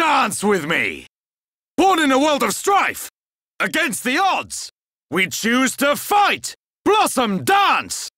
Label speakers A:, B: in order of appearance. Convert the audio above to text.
A: dance with me! Born in a world of strife, against the odds, we choose to fight! Blossom dance!